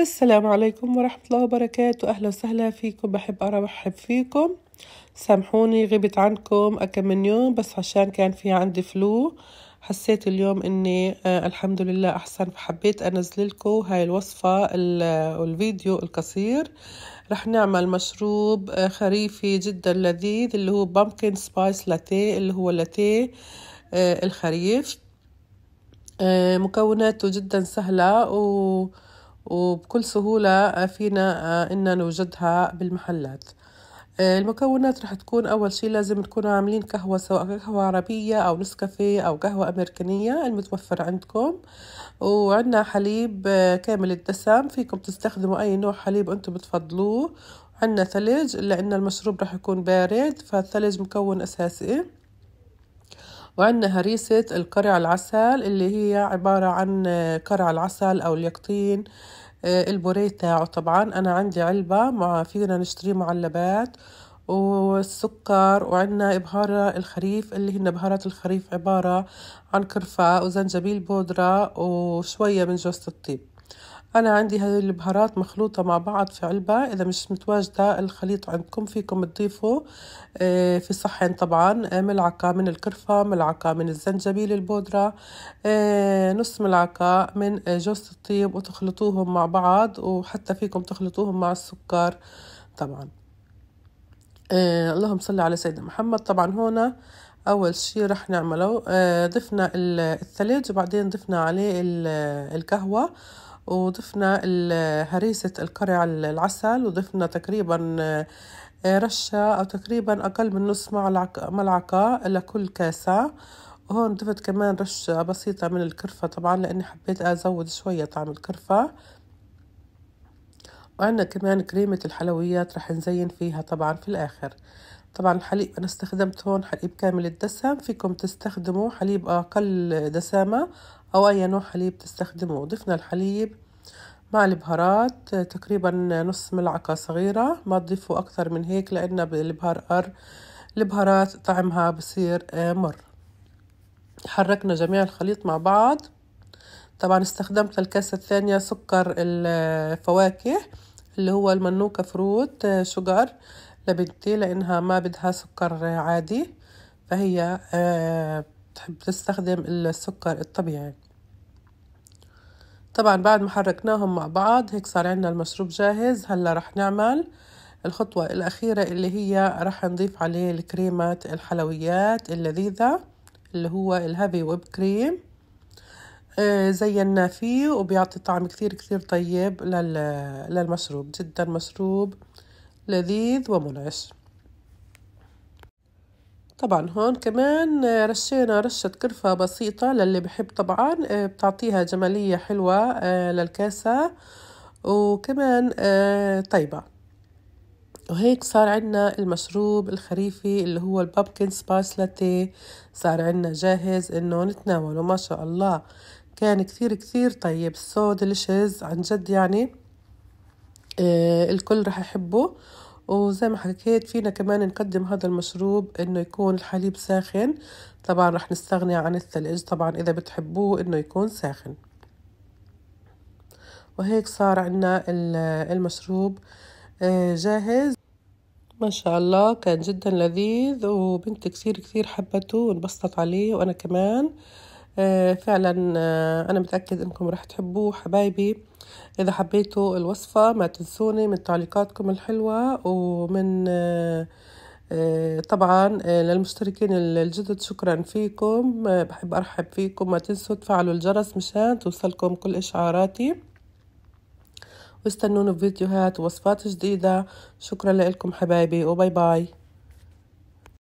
السلام عليكم ورحمة الله وبركاته أهلا وسهلا فيكم بحب أرحب فيكم سامحوني غبت عنكم أكم من يوم بس عشان كان في عندي فلو حسيت اليوم إني آه الحمد لله أحسن فحبيت أنزل لكم هاي الوصفة والفيديو القصير رح نعمل مشروب آه، خريفي جدا لذيذ اللي هو بامكن سبايس لاتيه اللي هو لاتيه آه الخريف آه مكوناته جدا سهلة و وبكل سهولة فينا آه، إن نوجدها بالمحلات آه، المكونات رح تكون أول شي لازم تكونوا عاملين قهوة سواء قهوة عربية أو نسكافيه أو قهوة أمريكانية المتوفر عندكم وعندنا حليب آه، كامل الدسم فيكم تستخدموا أي نوع حليب أنتم بتفضلوه عندنا ثلج لأن المشروب رح يكون بارد فالثلج مكون أساسي وعندنا هريسة القرع العسل اللي هي عبارة عن آه، قرع العسل أو اليقطين آه، البوريه تاعه طبعا أنا عندي علبة مع فينا نشتري معلبات والسكر وعندنا إبهارة الخريف اللي هن بهارات الخريف عبارة عن كرفة وزنجبيل بودرة وشوية من جوز الطيب أنا عندي هاي البهارات مخلوطة مع بعض في علبة إذا مش متواجدة الخليط عندكم فيكم تضيفوا آه، في صحن طبعا آه، ملعقة من القرفة ملعقة من الزنجبيل البودرة آه، نص ملعقة من جوز الطيب وتخلطوهم مع بعض وحتى فيكم تخلطوهم مع السكر طبعا اللهم صل على سيدنا محمد طبعا هنا اول شي رح نعمله ضفنا الثلج وبعدين ضفنا عليه القهوه وضفنا هريسة القرع العسل وضفنا تقريبا آه، رشة أو تقريبا أقل من نص ملعقة لكل كاسة وهون ضفت كمان رشة بسيطة من القرفة طبعا لأني حبيت أزود شوية طعم القرفة وعندنا كمان كريمة الحلويات رح نزين فيها طبعا في الآخر طبعا الحليب أنا استخدمت هون حليب كامل الدسم فيكم تستخدموا حليب أقل دسامة أو أي نوع حليب تستخدموا ضفنا الحليب مع البهارات تقريبا نص ملعقة صغيرة ما تضيفوا أكثر من هيك لأن بالبهار أر البهارات طعمها بصير آه، مر حركنا جميع الخليط مع بعض طبعا استخدمت الكاسة الثانية سكر الفواكه آه، اللي هو المنوكة فروت شجر آه، لبنتي لأنها ما بدها سكر آه، عادي فهي بتحب آه، تستخدم السكر الطبيعي طبعا بعد ما حركناهم مع بعض هيك صار عندنا المشروب جاهز هلا رح نعمل الخطوة الأخيرة اللي هي رح نضيف عليه الكريمة الحلويات اللذيذة اللي هو الهافي ويب كريم آه، زينا فيه وبيعطي طعم كثير كثير طيب للمشروب جدا مشروب لذيذ ومنعش طبعا هون كمان رشينا رشة قرفة بسيطة للي بحب طبعا آه، بتعطيها جمالية حلوة آه، للكاسة وكمان طيبة وهيك صار عنا المشروب الخريفي اللي هو البابكن سبايس لاتيه صار عنا جاهز انه نتناوله ما شاء الله كان كثير كثير طيب سو so delicious عن جد يعني آه الكل رح يحبه وزي ما حكيت فينا كمان نقدم هذا المشروب انه يكون الحليب ساخن طبعا رح نستغني عن الثلج طبعا اذا بتحبوه انه يكون ساخن وهيك صار عنا المشروب آه، جاهز ما شاء الله كان جدا لذيذ وبنتي كثير كثير حبته وانبسطت عليه وانا كمان آه، فعلا آه، أنا متأكد أنكم رح تحبوه حبايبي إذا حبيتوا الوصفة ما تنسوني من تعليقاتكم الحلوة ومن آه، طبعا للمشتركين الجدد شكرا فيكم بحب أرحب فيكم ما تنسوا تفعلوا الجرس مشان توصلكم كل إشعاراتي واستنونا فيديوهات ووصفات جديدة شكرا لكم حبايبي وباي باي